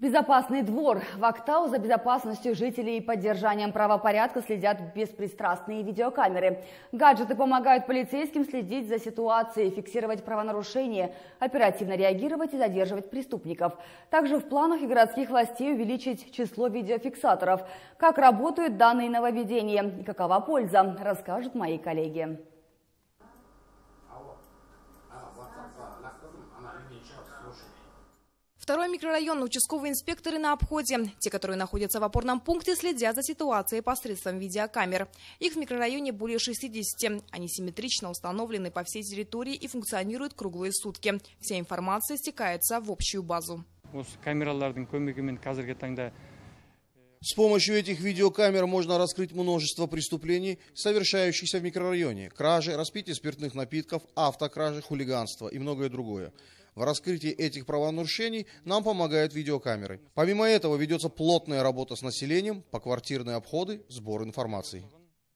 Безопасный двор. В Актау за безопасностью жителей и поддержанием правопорядка следят беспристрастные видеокамеры. Гаджеты помогают полицейским следить за ситуацией, фиксировать правонарушения, оперативно реагировать и задерживать преступников. Также в планах и городских властей увеличить число видеофиксаторов. Как работают данные нововведения и какова польза, расскажут мои коллеги. А вот, а вот, а вот, Второй микрорайон участковые инспекторы на обходе. Те, которые находятся в опорном пункте, следят за ситуацией посредством видеокамер. Их в микрорайоне более 60. Они симметрично установлены по всей территории и функционируют круглые сутки. Вся информация стекается в общую базу. С помощью этих видеокамер можно раскрыть множество преступлений, совершающихся в микрорайоне. Кражи, распитие спиртных напитков, автокражи, хулиганство и многое другое. В раскрытии этих правонарушений нам помогают видеокамеры. Помимо этого ведется плотная работа с населением, поквартирные обходы, сбор информации.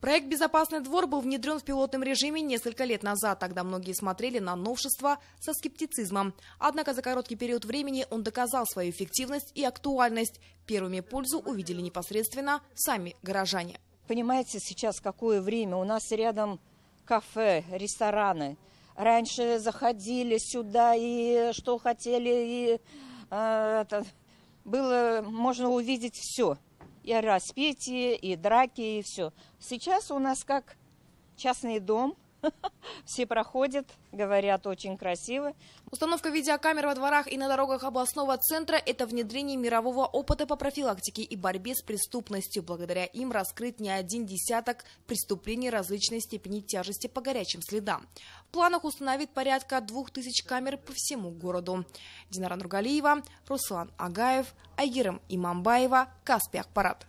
Проект «Безопасный двор» был внедрен в пилотном режиме несколько лет назад. Тогда многие смотрели на новшества со скептицизмом. Однако за короткий период времени он доказал свою эффективность и актуальность. Первыми пользу увидели непосредственно сами горожане. Понимаете сейчас, какое время? У нас рядом кафе, рестораны. Раньше заходили сюда и что хотели, и э, это, было, можно увидеть все и распитие, и драки, и все. Сейчас у нас как частный дом – Все проходят, говорят, очень красиво. Установка видеокамер во дворах и на дорогах областного центра – это внедрение мирового опыта по профилактике и борьбе с преступностью. Благодаря им раскрыт не один десяток преступлений различной степени тяжести по горячим следам. В планах установить порядка двух тысяч камер по всему городу. Динара Нургалиева, Руслан Агаев, Айгерем Имамбаева, Каспи Акпарат.